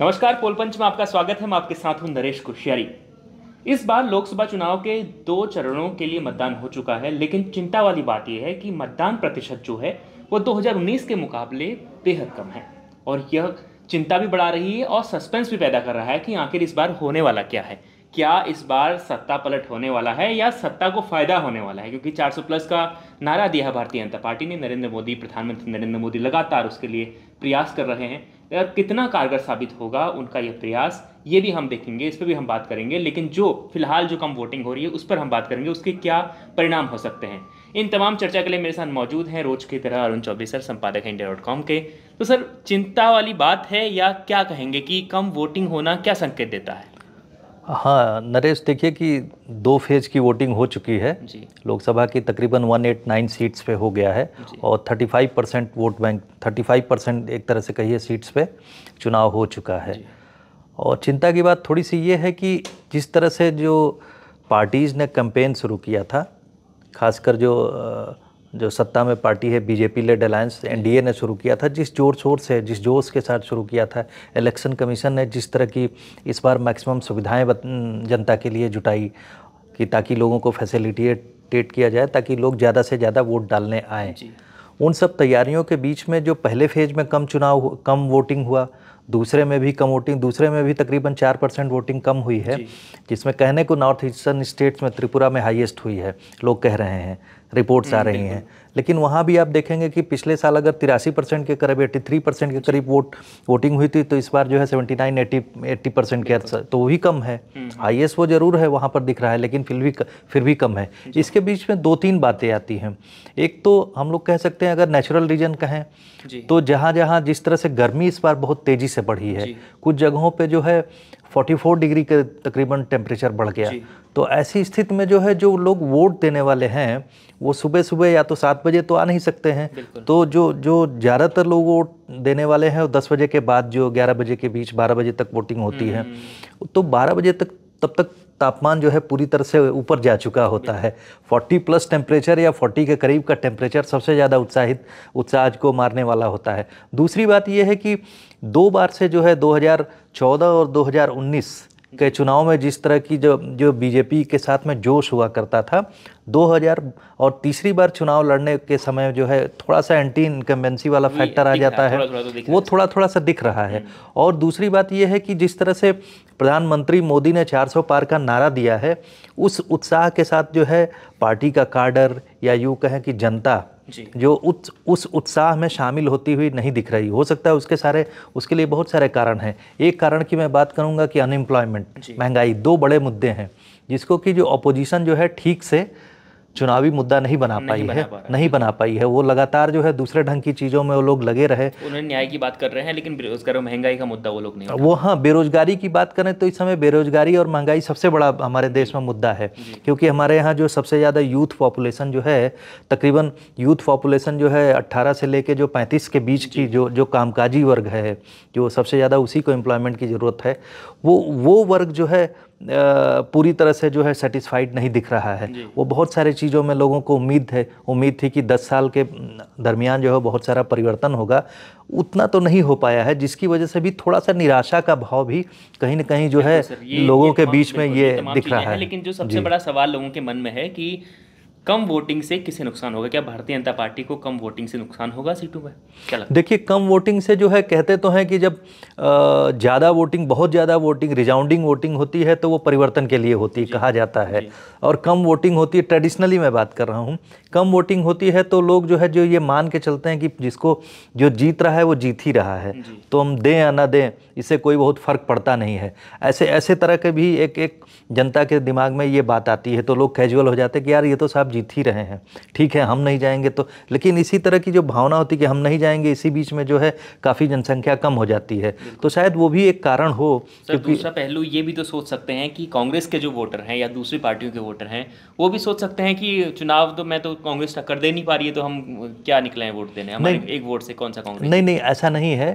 नमस्कार पोलपंच में आपका स्वागत है मैं आपके साथ हूं नरेश कुशियारी इस बार लोकसभा चुनाव के दो चरणों के लिए मतदान हो चुका है लेकिन चिंता वाली बात यह है कि मतदान प्रतिशत जो है वो 2019 के मुकाबले बेहद कम है और यह चिंता भी बढ़ा रही है और सस्पेंस भी पैदा कर रहा है कि आखिर इस बार होने वाला क्या है क्या इस बार सत्ता पलट होने वाला है या सत्ता को फायदा होने वाला है क्योंकि 400 प्लस का नारा दिया भारतीय जनता पार्टी ने नरेंद्र मोदी प्रधानमंत्री नरेंद्र मोदी लगातार उसके लिए प्रयास कर रहे हैं कितना कारगर साबित होगा उनका ये प्रयास ये भी हम देखेंगे इस पर भी हम बात करेंगे लेकिन जो फिलहाल जो कम वोटिंग हो रही है उस पर हम बात करेंगे उसके क्या परिणाम हो सकते हैं इन तमाम चर्चा के लिए मेरे साथ मौजूद हैं रोज की तरह अरुण चौबे सर संपादक है इंडिया डॉट कॉम के तो सर चिंता वाली बात है या क्या कहेंगे कि कम वोटिंग होना क्या संकेत देता है हाँ नरेश देखिए कि दो फेज की वोटिंग हो चुकी है लोकसभा की तकरीबन 189 सीट्स पे हो गया है और 35 परसेंट वोट बैंक 35 परसेंट एक तरह से कहिए सीट्स पे चुनाव हो चुका है और चिंता की बात थोड़ी सी ये है कि जिस तरह से जो पार्टीज़ ने कैंपेन शुरू किया था खासकर जो आ, जो सत्ता में पार्टी है बीजेपी लेड अलायंस एनडीए ने शुरू किया था जिस जोर शोर से जिस जोश के साथ शुरू किया था इलेक्शन कमीशन ने जिस तरह की इस बार मैक्सिमम सुविधाएं जनता के लिए जुटाई कि ताकि लोगों को फैसिलिटेट किया जाए ताकि लोग ज़्यादा से ज़्यादा वोट डालने आएँ उन सब तैयारियों के बीच में जो पहले फेज में कम चुनाव कम वोटिंग हुआ दूसरे में भी कम वोटिंग दूसरे में भी तकरीबन चार परसेंट वोटिंग कम हुई है जिसमें कहने को नॉर्थ ईस्टर्न स्टेट्स में त्रिपुरा में हाईएस्ट हुई है लोग कह रहे हैं रिपोर्ट्स आ हम्म, रही हैं लेकिन वहाँ भी आप देखेंगे कि पिछले साल अगर तिरासी परसेंट के करीब एट्टी थ्री परसेंट के करीब वोट वोटिंग हुई थी तो इस बार जो है seventy nine eighty eighty percent के तो वही कम है हम्म, हम्म। हाईएस्ट वो जरूर है वहाँ पर दिख रहा है लेकिन फिर भी फिर भी कम है इसके बीच में दो तीन बातें आती हैं एक तो हम लोग कह सकते हैं अगर नेचुरल रीजन कहें तो जहाँ जहाँ जिस तरह से गर्मी इस बार बहुत तेज़ी से बढ़ी है कुछ जगहों पर जो है 44 डिग्री के तकरीबन टेम्परेचर बढ़ गया तो ऐसी स्थिति में जो है जो लोग वोट देने वाले हैं वो सुबह सुबह या तो सात बजे तो आ नहीं सकते हैं तो जो जो ज़्यादातर लोग वोट देने वाले हैं वो दस बजे के बाद जो ग्यारह बजे के बीच बारह बजे तक वोटिंग होती है हम्म। तो बारह बजे तक तब तक तापमान जो है पूरी तरह से ऊपर जा चुका होता है 40 प्लस टेम्परेचर या 40 के करीब का टेम्परेचर सबसे ज़्यादा उत्साहित उत्साह को मारने वाला होता है दूसरी बात यह है कि दो बार से जो है 2014 और 2019 के चुनाव में जिस तरह की जो जो बीजेपी के साथ में जोश हुआ करता था 2000 और तीसरी बार चुनाव लड़ने के समय जो है थोड़ा सा एंटी इनकम्बेंसी वाला फैक्टर आ जाता है थोड़ा, थोड़ा तो वो थोड़ा थोड़ा सा दिख रहा है हम्म। और दूसरी बात यह है कि जिस तरह से प्रधानमंत्री मोदी ने 400 पार का नारा दिया है उस उत्साह के साथ जो है पार्टी का कार्डर या यूँ कहें कि जनता जो उत, उस उत्साह में शामिल होती हुई नहीं दिख रही हो सकता है उसके सारे उसके लिए बहुत सारे कारण हैं एक कारण की मैं बात करूंगा कि अनएम्प्लॉयमेंट महंगाई दो बड़े मुद्दे हैं जिसको कि जो अपोजिशन जो है ठीक से चुनावी मुद्दा नहीं बना नहीं पाई बना है नहीं बना पाई है वो लगातार जो है दूसरे ढंग की चीज़ों में वो लोग लगे रहे उन्होंने न्याय की बात कर रहे हैं लेकिन बेरोजगार और महंगाई का मुद्दा वो लोग नहीं वो हाँ बेरोजगारी की बात करें तो इस समय बेरोजगारी और महंगाई सबसे बड़ा हमारे देश में मुद्दा है क्योंकि हमारे यहाँ जो सबसे ज़्यादा यूथ पॉपुलेशन जो है तकरीबन यूथ पॉपुलेशन जो है अट्ठारह से लेकर जो पैंतीस के बीच की जो जो कामकाजी वर्ग है जो सबसे ज़्यादा उसी को एम्प्लॉयमेंट की ज़रूरत है वो वो वर्ग जो है पूरी तरह से जो है सेटिस्फाइड नहीं दिख रहा है वो बहुत सारे चीज़ों में लोगों को उम्मीद है उम्मीद थी कि 10 साल के दरमियान जो है बहुत सारा परिवर्तन होगा उतना तो नहीं हो पाया है जिसकी वजह से भी थोड़ा सा निराशा का भाव भी कहीं ना कहीं जो है लोगों के बीच में ये दिख रहा है लेकिन जो सबसे बड़ा सवाल लोगों के मन में है कि कम वोटिंग से किसे नुकसान होगा क्या भारतीय जनता पार्टी को कम वोटिंग से नुकसान होगा सीटों पर क्या देखिए कम वोटिंग से जो है कहते तो हैं कि जब ज़्यादा वोटिंग बहुत ज़्यादा वोटिंग रिजाउंडिंग वोटिंग होती है तो वो परिवर्तन के लिए होती है कहा जाता है और कम वोटिंग होती है ट्रेडिशनली मैं बात कर रहा हूँ कम वोटिंग होती है तो लोग जो है जो ये मान के चलते हैं कि जिसको जो जीत रहा है वो जीत ही रहा है तो हम दें या ना दें इससे कोई बहुत फ़र्क पड़ता नहीं है ऐसे ऐसे तरह के भी एक एक जनता के दिमाग में ये बात आती है तो लोग कैजुअल हो जाते हैं कि यार ये तो साहब जीत ही रहे हैं ठीक है हम नहीं जाएंगे तो लेकिन इसी तरह की जो भावना होती है कि हम नहीं जाएंगे इसी बीच में जो है काफ़ी जनसंख्या कम हो जाती है तो शायद वो भी एक कारण हो क्योंकि दूसरा पहलू ये भी तो सोच सकते हैं कि कांग्रेस के जो वोटर हैं या दूसरी पार्टियों के वोटर हैं वो भी सोच सकते हैं कि चुनाव तो मैं तो कांग्रेस कर दे नहीं पा रही है तो हम क्या निकले हैं वोट देने हमारे एक वोट से कौन सा कांग्रेस नहीं नहीं ऐसा नहीं है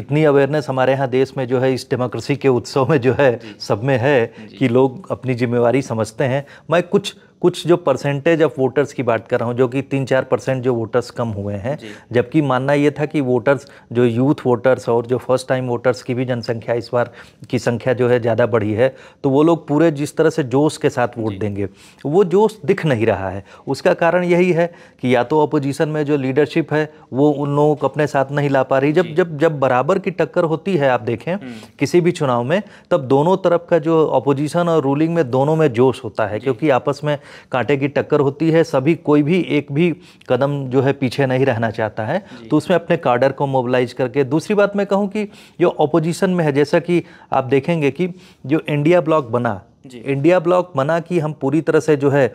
इतनी अवेयरनेस हमारे यहाँ देश में जो है इस डेमोक्रेसी के उत्सव में जो है सब में है कि लोग अपनी जिम्मेवारी समझते हैं मैं कुछ कुछ जो परसेंटेज ऑफ वोटर्स की बात कर रहा हूँ जो कि तीन चार परसेंट जो वोटर्स कम हुए हैं जबकि मानना ये था कि वोटर्स जो यूथ वोटर्स और जो फर्स्ट टाइम वोटर्स की भी जनसंख्या इस बार की संख्या जो है ज़्यादा बढ़ी है तो वो लोग पूरे जिस तरह से जोश के साथ वोट देंगे वो जोश दिख नहीं रहा है उसका कारण यही है कि या तो अपोजिशन में जो लीडरशिप है वो उन लोगों को अपने साथ नहीं ला पा रही जब जब जब बराबर की टक्कर होती है आप देखें हम्म। किसी भी चुनाव में तब दोनों तरफ का जो अपोजिशन और रूलिंग में दोनों में जोश होता है क्योंकि आपस में कांटे की टक्कर होती है सभी कोई भी एक भी कदम जो है पीछे नहीं रहना चाहता है तो उसमें अपने कार्डर को मोबिलाइज करके दूसरी बात मैं कहूँ कि जो अपोजिशन में है जैसा कि आप देखेंगे कि जो इंडिया ब्लॉक बना इंडिया ब्लॉक बना कि हम पूरी तरह से जो है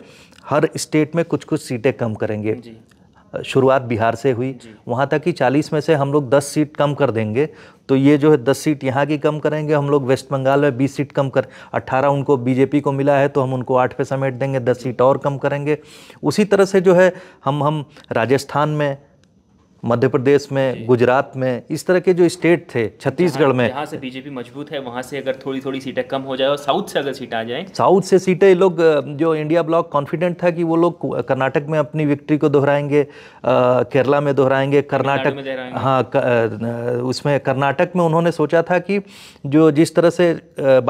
हर स्टेट में कुछ कुछ सीटें कम करेंगे शुरुआत बिहार से हुई वहाँ तक कि 40 में से हम लोग 10 सीट कम कर देंगे तो ये जो है 10 सीट यहाँ की कम करेंगे हम लोग वेस्ट बंगाल में 20 सीट कम कर 18 उनको बीजेपी को मिला है तो हम उनको आठ पे समेट देंगे 10 सीट और कम करेंगे उसी तरह से जो है हम हम राजस्थान में मध्य प्रदेश में गुजरात में इस तरह के जो स्टेट थे छत्तीसगढ़ में यहाँ से बीजेपी मजबूत है वहाँ से अगर थोड़ी थोड़ी सीटें कम हो जाए और साउथ से अगर सीट आ जाए साउथ से सीटें लोग जो इंडिया ब्लॉक कॉन्फिडेंट था कि वो लोग कर्नाटक में अपनी विक्ट्री को दोहराएंगे केरला में दोहराएंगे कर्नाटक हाँ उसमें कर्नाटक में उन्होंने सोचा था कि जो जिस तरह से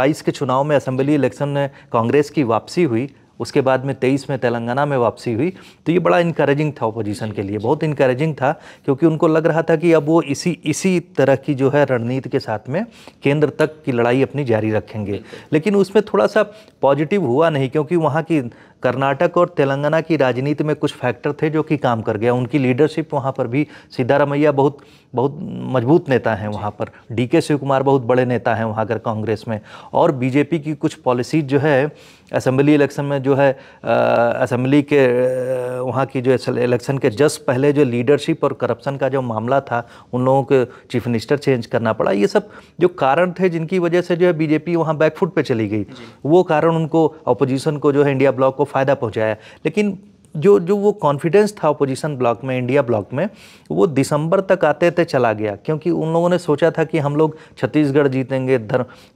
बाईस के चुनाव में असम्बली इलेक्शन में कांग्रेस की वापसी हुई उसके बाद में तेईस में तेलंगाना में वापसी हुई तो ये बड़ा इंकरेजिंग था ओपोजिशन के लिए बहुत इंकरेजिंग था क्योंकि उनको लग रहा था कि अब वो इसी इसी तरह की जो है रणनीति के साथ में केंद्र तक की लड़ाई अपनी जारी रखेंगे लेकिन उसमें थोड़ा सा पॉजिटिव हुआ नहीं क्योंकि वहाँ की कर्नाटक और तेलंगाना की राजनीति में कुछ फैक्टर थे जो कि काम कर गया उनकी लीडरशिप वहाँ पर भी सिद्धारामैया बहुत बहुत मजबूत नेता हैं वहाँ पर डी के शिव कुमार बहुत बड़े नेता हैं वहाँ कर कांग्रेस में और बीजेपी की कुछ पॉलिसीज जो है असम्बली इलेक्शन में जो है असम्बली के वहाँ की जो इलेक्शन के जस्ट पहले जो लीडरशिप और करप्शन का जो मामला था उन लोगों को चीफ मिनिस्टर चेंज करना पड़ा ये सब जो कारण थे जिनकी वजह से जो है बीजेपी वहाँ बैकफुट पे चली गई वो कारण उनको अपोजिशन को जो है इंडिया ब्लॉक को फ़ायदा पहुँचाया लेकिन जो जो वो कॉन्फिडेंस था अपोजिशन ब्लॉक में इंडिया ब्लॉक में वो दिसंबर तक आते आते चला गया क्योंकि उन लोगों ने सोचा था कि हम लोग छत्तीसगढ़ जीतेंगे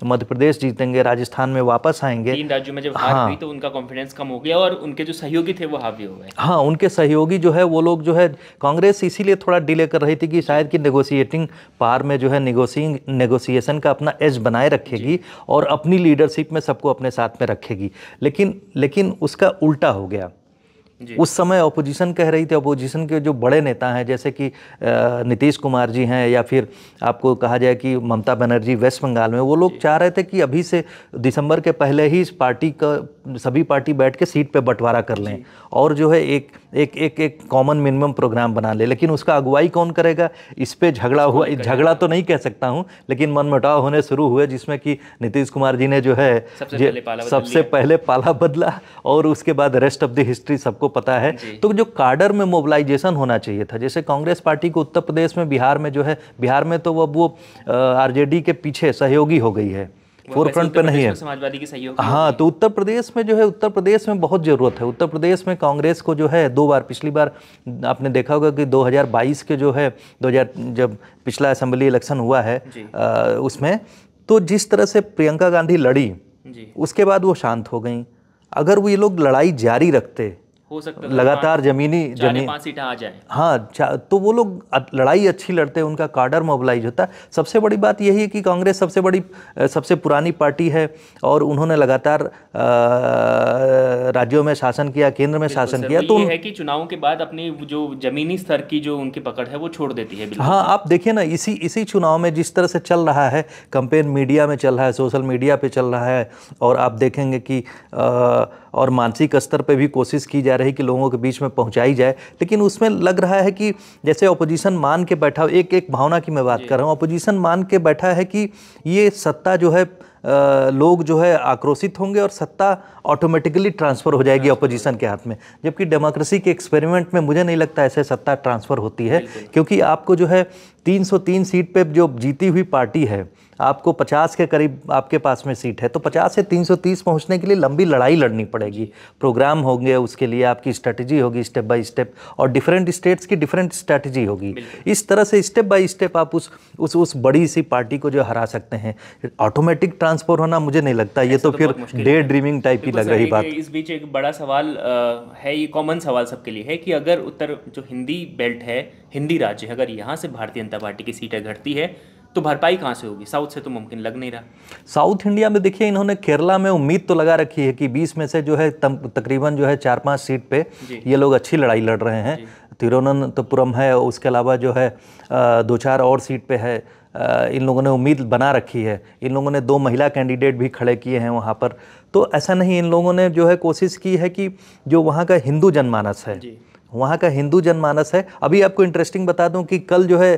मध्य प्रदेश जीतेंगे राजस्थान में वापस आएंगे तीन राज्यों में जब हार हाँ, तो उनका कॉन्फिडेंस कम हो गया और उनके जो सहयोगी थे वो हावी हो गए हाँ उनके सहयोगी जो है वो लोग जो है कांग्रेस इसीलिए थोड़ा डिले कर रही थी कि शायद की नेगोशिएटिंग पार में जो है नेगोशिएशन का अपना एज बनाए रखेगी और अपनी लीडरशिप में सबको अपने साथ में रखेगी लेकिन लेकिन उसका उल्टा हो गया उस समय ओपोजिशन कह रही थी अपोजिशन के जो बड़े नेता हैं जैसे कि नीतीश कुमार जी हैं या फिर आपको कहा जाए कि ममता बनर्जी वेस्ट बंगाल में वो लोग चाह रहे थे कि अभी से दिसंबर के पहले ही इस पार्टी का सभी पार्टी बैठ के सीट पर बंटवारा कर लें और जो है एक एक एक एक कॉमन मिनिमम प्रोग्राम बना ले लेकिन उसका अगुवाई कौन करेगा इस पर झगड़ा हुआ झगड़ा तो नहीं कह सकता हूँ लेकिन मनमुटाव होने शुरू हुए जिसमें कि नीतीश कुमार जी ने जो है सबसे पहले पाला बदला और उसके बाद रेस्ट ऑफ द हिस्ट्री सबको सबको पता है तो जो कार्डर में मोबिलाइजेशन होना चाहिए था जैसे कांग्रेस पार्टी को उत्तर प्रदेश में बिहार में जो है बिहार में तो अब वो आरजेडी के पीछे सहयोगी हो गई है फोर फ्रंट पे नहीं है समाजवादी की सहयोग हाँ तो उत्तर प्रदेश में जो है उत्तर प्रदेश में बहुत ज़रूरत है उत्तर प्रदेश में कांग्रेस को जो है दो बार पिछली बार आपने देखा होगा कि 2022 के जो है 2000 जब पिछला असेंबली इलेक्शन हुआ है आ, उसमें तो जिस तरह से प्रियंका गांधी लड़ी जी। उसके बाद वो शांत हो गई अगर वो ये लोग लड़ाई जारी रखते हो सकता है लगातार जमीनी जमीन पांच सीटें आ जाए हाँ तो वो लोग लड़ाई अच्छी लड़ते हैं उनका कार्डर मोबिलाइज होता है सबसे बड़ी बात यही है कि कांग्रेस सबसे बड़ी सबसे पुरानी पार्टी है और उन्होंने लगातार राज्यों में शासन किया केंद्र में शासन किया तो है कि चुनाव के बाद अपनी जो जमीनी स्तर की जो उनकी पकड़ है वो छोड़ देती है हाँ आप देखिए ना इसी इसी चुनाव में जिस तरह से चल रहा है कंपेन मीडिया में चल रहा है सोशल मीडिया पे चल रहा है और आप देखेंगे कि आ, और मानसिक स्तर पर भी कोशिश की जा रही कि लोगों के बीच में पहुँचाई जाए लेकिन उसमें लग रहा है कि जैसे अपोजिशन मान के बैठा एक एक भावना की मैं बात कर रहा हूँ अपोजिशन मान के बैठा है कि ये सत्ता जो है लोग जो है आक्रोशित होंगे और सत्ता ऑटोमेटिकली ट्रांसफ़र हो जाएगी अपोजिशन के हाथ में जबकि डेमोक्रेसी के एक्सपेरिमेंट में मुझे नहीं लगता ऐसे सत्ता ट्रांसफ़र होती है क्योंकि आपको जो है 303 सीट पे जो जीती हुई पार्टी है आपको 50 के करीब आपके पास में सीट है तो 50 से 330 पहुंचने के लिए लंबी लड़ाई लड़नी पड़ेगी प्रोग्राम होंगे उसके लिए आपकी स्ट्रेटजी होगी स्टेप बाय स्टेप और डिफरेंट स्टेट्स की डिफरेंट स्ट्रेटजी होगी इस तरह से स्टेप बाय स्टेप आप उस उस उस बड़ी सी पार्टी को जो हरा सकते हैं ऑटोमेटिक ट्रांस ट्रांसफर होना मुझे नहीं लगता ये तो, तो फिर डे ड्रीमिंग टाइप की लग रही बात इस बीच एक बड़ा सवाल है ये कॉमन सवाल सबके लिए है कि अगर उत्तर जो हिंदी बेल्ट है हिंदी राज्य अगर यहाँ से भारतीय जनता पार्टी की सीटें घटती है तो भरपाई कहाँ से होगी साउथ से तो मुमकिन लग नहीं रहा साउथ इंडिया में देखिए इन्होंने केरला में उम्मीद तो लगा रखी है कि 20 में से जो है तकरीबन जो है चार पांच सीट पे ये लोग अच्छी लड़ाई लड़ रहे हैं तिरुवनंतपुरम है उसके अलावा जो है दो चार और सीट पे है इन लोगों ने उम्मीद बना रखी है इन लोगों ने दो महिला कैंडिडेट भी खड़े किए हैं वहाँ पर तो ऐसा नहीं इन लोगों ने जो है कोशिश की है कि जो वहाँ का हिंदू जनमानस है वहाँ का हिंदू जनमानस है अभी आपको इंटरेस्टिंग बता दूं कि कल जो है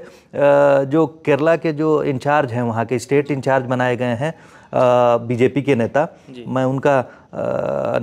जो केरला के जो इंचार्ज हैं वहाँ के स्टेट इंचार्ज बनाए गए हैं बीजेपी के नेता मैं उनका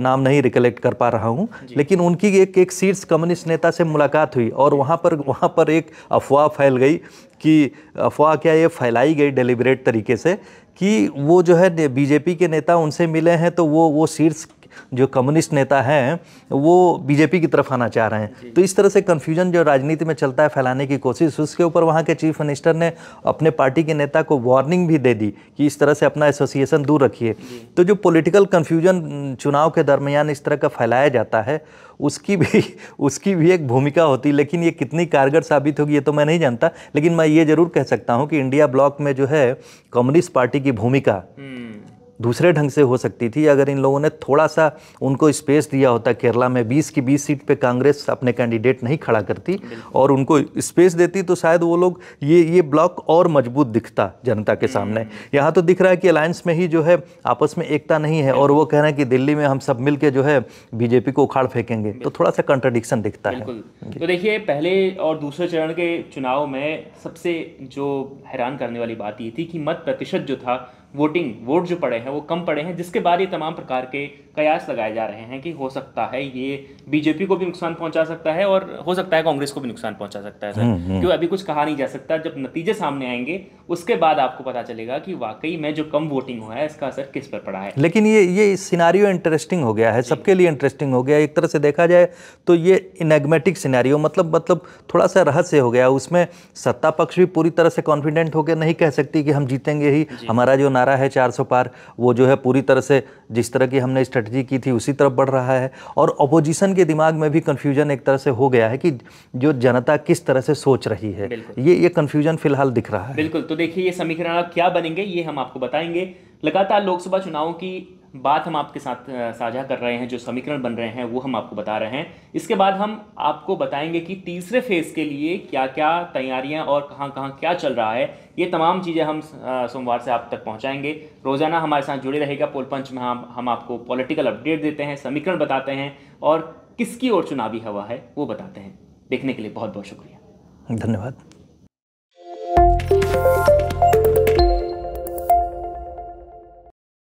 नाम नहीं रिकलेक्ट कर पा रहा हूँ लेकिन उनकी एक एक शीर्ष कम्युनिस्ट नेता से मुलाकात हुई और वहाँ पर वहाँ पर एक अफवाह फैल गई कि अफवाह क्या ये फैलाई गई डेलीबरेट तरीके से कि वो जो है बीजेपी के नेता उनसे मिले हैं तो वो वो शीर्ष जो कम्युनिस्ट नेता हैं वो बीजेपी की तरफ आना चाह रहे हैं तो इस तरह से कन्फ्यूजन जो राजनीति में चलता है फैलाने की कोशिश उसके ऊपर वहाँ के चीफ मिनिस्टर ने अपने पार्टी के नेता को वार्निंग भी दे दी कि इस तरह से अपना एसोसिएशन दूर रखिए तो जो पोलिटिकल कन्फ्यूजन चुनाव के दरमियान इस तरह का फैलाया जाता है उसकी भी उसकी भी एक भूमिका होती है लेकिन ये कितनी कारगर साबित होगी ये तो मैं नहीं जानता लेकिन मैं ये जरूर कह सकता हूँ कि इंडिया ब्लॉक में जो है कम्युनिस्ट पार्टी की भूमिका हम्म। दूसरे ढंग से हो सकती थी अगर इन लोगों ने थोड़ा सा उनको स्पेस दिया होता केरला में 20 की 20 सीट पे कांग्रेस अपने कैंडिडेट नहीं खड़ा करती और उनको स्पेस देती तो शायद वो लोग ये ये ब्लॉक और मजबूत दिखता जनता के सामने हम्म। यहाँ तो दिख रहा है कि अलायंस में ही जो है आपस में एकता नहीं है और वो कह रहे हैं कि दिल्ली में हम सब मिल के जो है बीजेपी को उखाड़ फेंकेंगे तो थोड़ा सा कंट्रडिक्शन दिखता है तो देखिए पहले और दूसरे चरण के चुनाव में सबसे जो हैरान करने वाली बात ये थी कि मत प्रतिशत जो था वोटिंग वोट जो पड़े हैं वो कम पड़े हैं जिसके बाद ये तमाम प्रकार के कयास लगाए जा रहे हैं कि हो सकता है ये बीजेपी को भी नुकसान पहुंचा सकता है और हो सकता है कांग्रेस को भी नुकसान पहुंचा सकता है सर हम्म, हम्म। क्यों अभी कुछ कहा नहीं जा सकता जब नतीजे सामने आएंगे उसके बाद आपको पता चलेगा कि वाकई में जो कम वोटिंग हुआ है इसका असर किस पर पड़ा है लेकिन ये ये सिनारियो इंटरेस्टिंग हो गया है सबके लिए इंटरेस्टिंग हो गया एक तरह से देखा जाए तो ये इनेगमेटिक सिनारियो मतलब मतलब थोड़ा सा रहस्य हो गया उसमें सत्ता पक्ष भी पूरी तरह से कॉन्फिडेंट होकर नहीं कह सकती कि हम जीतेंगे ही हमारा जो रहा है 400 पार वो जो है पूरी तरह से जिस तरह की हमने स्ट्रेटजी की थी उसी तरफ बढ़ रहा है और अपोजिशन के दिमाग में भी कन्फ्यूजन एक तरह से हो गया है कि जो जनता किस तरह से सोच रही है ये ये कन्फ्यूजन फिलहाल दिख रहा है बिल्कुल तो देखिए ये समीकरण क्या बनेंगे ये हम आपको बताएंगे लगातार लोकसभा चुनाव की बात हम आपके साथ साझा कर रहे हैं जो समीकरण बन रहे हैं वो हम आपको बता रहे हैं इसके बाद हम आपको बताएंगे कि तीसरे फेज़ के लिए क्या क्या तैयारियां और कहाँ कहाँ क्या चल रहा है ये तमाम चीज़ें हम सोमवार से आप तक पहुँचाएंगे रोज़ाना हमारे साथ जुड़े रहेगा पोलपंच में हम हम आपको पॉलिटिकल अपडेट देते हैं समीकरण बताते हैं और किसकी ओर चुनावी हवा है वो बताते हैं देखने के लिए बहुत बहुत शुक्रिया धन्यवाद